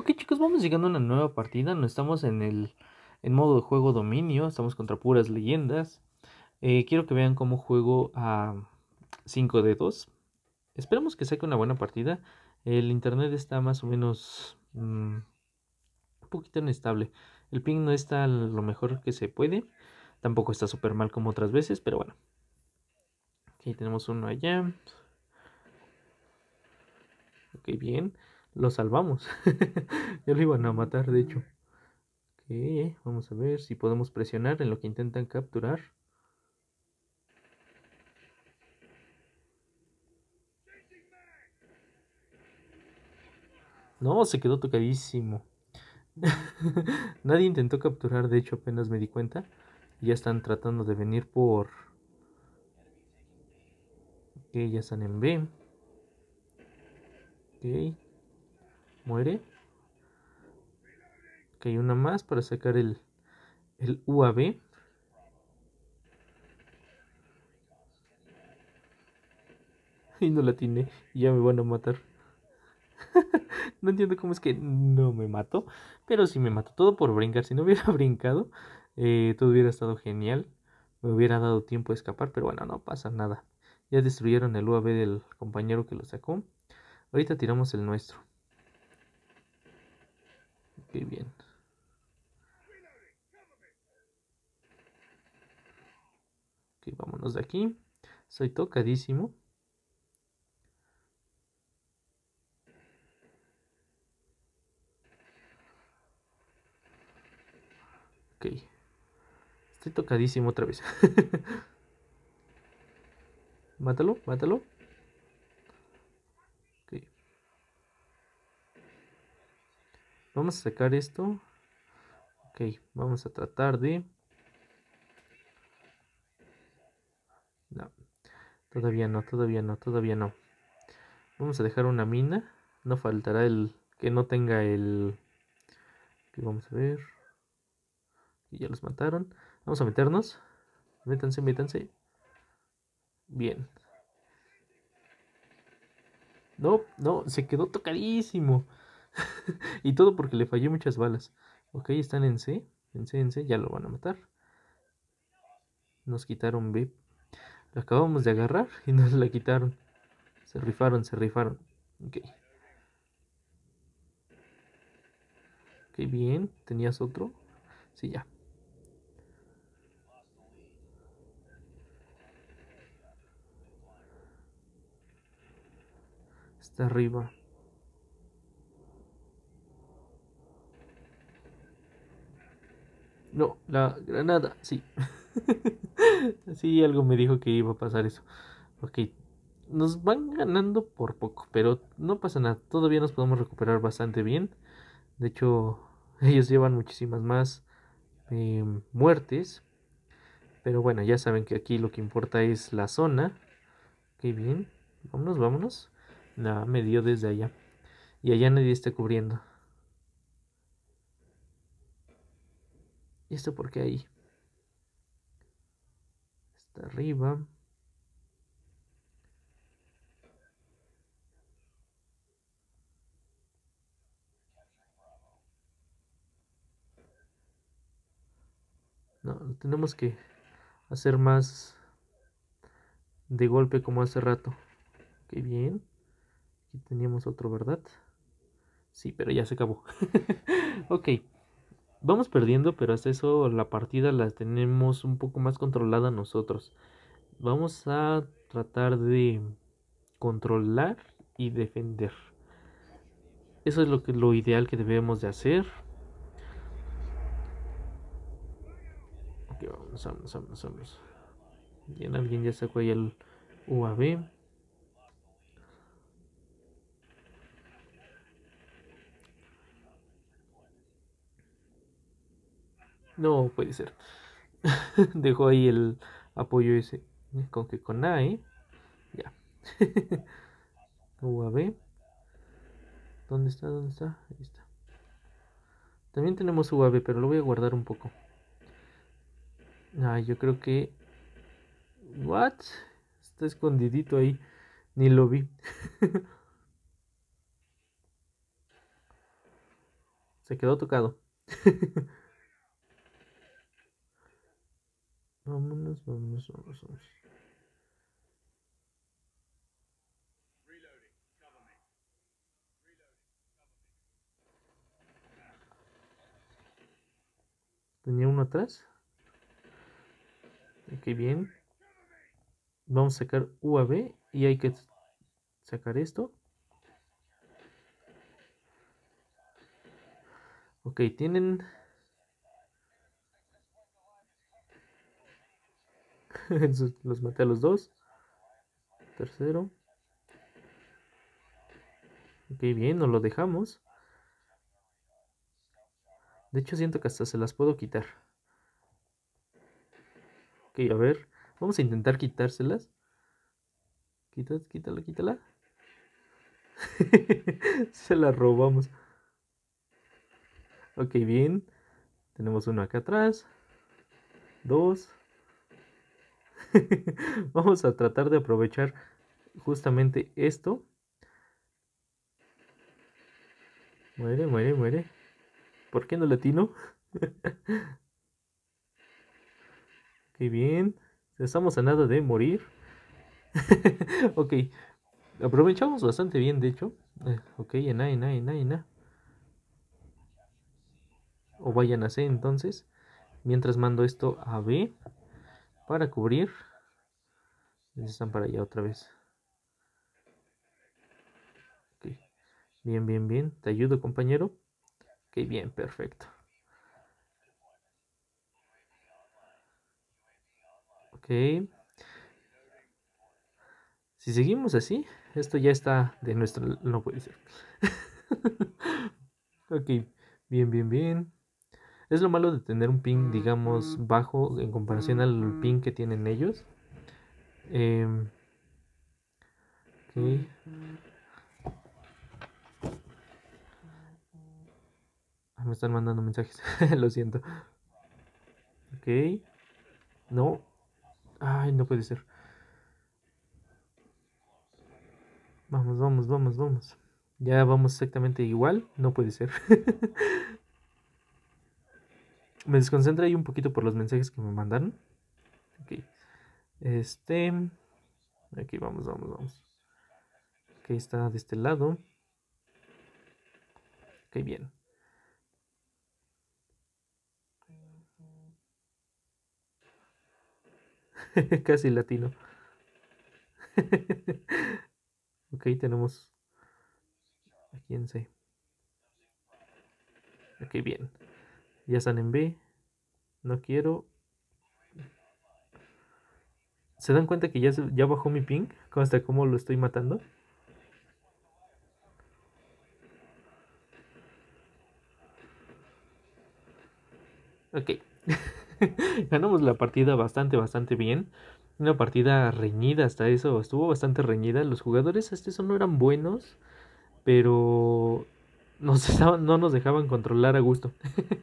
Ok chicos, vamos llegando a una nueva partida, no estamos en el en modo de juego dominio, estamos contra puras leyendas. Eh, quiero que vean cómo juego a 5 2 esperamos que saque una buena partida. El internet está más o menos mm, un poquito inestable. El ping no está lo mejor que se puede. Tampoco está súper mal como otras veces, pero bueno. Aquí tenemos uno allá. Ok, bien lo salvamos. ya lo iban a matar, de hecho. Ok, vamos a ver si podemos presionar en lo que intentan capturar. No, se quedó tocadísimo. Nadie intentó capturar, de hecho apenas me di cuenta. Ya están tratando de venir por... Ok, ya están en B. Ok. Muere. hay una más para sacar el, el UAB. Y no la tiene. Ya me van a matar. no entiendo cómo es que no me mató. Pero sí me mató todo por brincar. Si no hubiera brincado, eh, todo hubiera estado genial. Me hubiera dado tiempo de escapar. Pero bueno, no pasa nada. Ya destruyeron el UAV del compañero que lo sacó. Ahorita tiramos el nuestro. Qué bien. Ok, vámonos de aquí. Soy tocadísimo. Ok. Estoy tocadísimo otra vez. mátalo, mátalo. Vamos a sacar esto. Ok, vamos a tratar de... No, todavía no, todavía no, todavía no. Vamos a dejar una mina. No faltará el que no tenga el... vamos a ver. Y ya los mataron. Vamos a meternos. Métanse, métanse. Bien. No, no, se quedó tocadísimo. y todo porque le falló muchas balas. Ok, están en C. En C, en C, ya lo van a matar. Nos quitaron B. Lo acabamos de agarrar y nos la quitaron. Se rifaron, se rifaron. Ok. Ok, bien. ¿Tenías otro? Sí, ya. Está arriba. No, la granada, sí. sí, algo me dijo que iba a pasar eso. Ok, nos van ganando por poco, pero no pasa nada. Todavía nos podemos recuperar bastante bien. De hecho, ellos llevan muchísimas más em, muertes. Pero bueno, ya saben que aquí lo que importa es la zona. Qué bien. Vámonos, vámonos. Nada, me dio desde allá. Y allá nadie está cubriendo. esto porque ahí? Está arriba. No, tenemos que hacer más de golpe como hace rato. Qué bien. Aquí teníamos otro, ¿verdad? Sí, pero ya se acabó. ok. Vamos perdiendo, pero hasta eso la partida la tenemos un poco más controlada nosotros. Vamos a tratar de controlar y defender. Eso es lo, que, lo ideal que debemos de hacer. Ok, vamos, vamos, vamos, vamos. Bien, alguien ya sacó ahí el No puede ser. Dejó ahí el apoyo ese. ¿eh? Con que con A, ¿eh? Ya. UAB. ¿Dónde está? ¿Dónde está? Ahí está. También tenemos UAB, pero lo voy a guardar un poco. Ah, yo creo que... ¿What? Está escondidito ahí. Ni lo vi. Se quedó tocado. Vámonos, vámonos, vámonos, vámonos. Tenía uno atrás. Aquí bien. Vamos a sacar UAB y hay que sacar esto. Ok, tienen los maté a los dos. Tercero. Ok, bien, nos lo dejamos. De hecho, siento que hasta se las puedo quitar. Ok, a ver. Vamos a intentar quitárselas. Quítala, quítala, quítala. se las robamos. Ok, bien. Tenemos uno acá atrás. Dos. vamos a tratar de aprovechar justamente esto. Muere, muere, muere. ¿Por qué no latino? qué bien. Estamos a nada de morir. ok. Aprovechamos bastante bien, de hecho. Eh, ok, ena, ena, ena, ena. O vayan a C entonces. Mientras mando esto a B para cubrir están para allá otra vez bien bien bien te ayudo compañero ok, bien perfecto ok si seguimos así esto ya está de nuestro no puede ser ok bien bien bien es lo malo de tener un ping, digamos, bajo en comparación al ping que tienen ellos. Eh, me están mandando mensajes, lo siento. Ok. No. Ay, no puede ser. Vamos, vamos, vamos, vamos. Ya vamos exactamente igual. No puede ser. me desconcentré ahí un poquito por los mensajes que me mandaron. Ok. Este. Aquí vamos, vamos, vamos. Ok, está de este lado. Ok, bien. Casi latino. ok, tenemos aquí en C. Ok, bien. Ya están en B. No quiero. ¿Se dan cuenta que ya, ya bajó mi ping? Hasta cómo lo estoy matando. Ok. Ganamos la partida bastante, bastante bien. Una partida reñida hasta eso. Estuvo bastante reñida. Los jugadores hasta eso no eran buenos. Pero no nos dejaban controlar a gusto.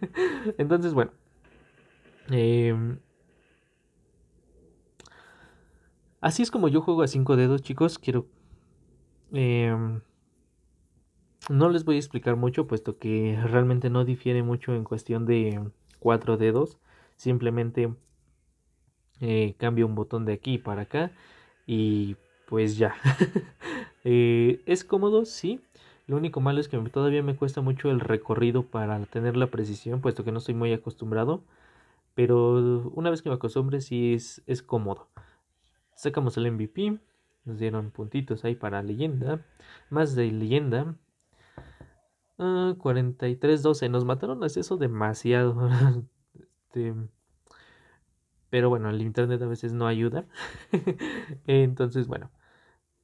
Entonces, bueno. Em, así es como yo juego a cinco dedos, chicos. Quiero... Em, no les voy a explicar mucho, puesto que realmente no difiere mucho en cuestión de cuatro dedos. Simplemente eh, cambio un botón de aquí para acá y pues ya. Eh, ¿Es cómodo? Sí. Lo único malo es que todavía me cuesta mucho el recorrido para tener la precisión, puesto que no estoy muy acostumbrado. Pero una vez que me acostumbre, sí es, es cómodo. Sacamos el MVP. Nos dieron puntitos ahí para leyenda. Más de leyenda. 43-12. Ah, nos mataron a eso demasiado. este, pero bueno, el internet a veces no ayuda. Entonces, bueno.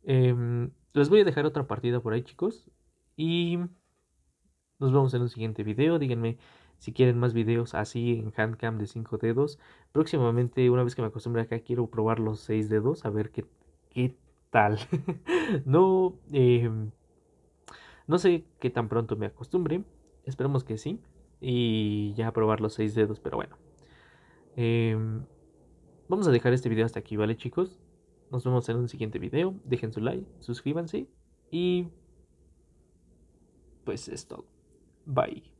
Em, les voy a dejar otra partida por ahí, chicos. Y nos vemos en un siguiente video. Díganme si quieren más videos así en handcam de 5 dedos. Próximamente, una vez que me acostumbre acá, quiero probar los 6 dedos a ver qué, qué tal. no, em, no sé qué tan pronto me acostumbre. Esperemos que sí. Y ya probar los 6 dedos, pero bueno. Em, vamos a dejar este video hasta aquí, ¿vale chicos? Nos vemos en un siguiente video. Dejen su like, suscríbanse y es pues, esto, Bye.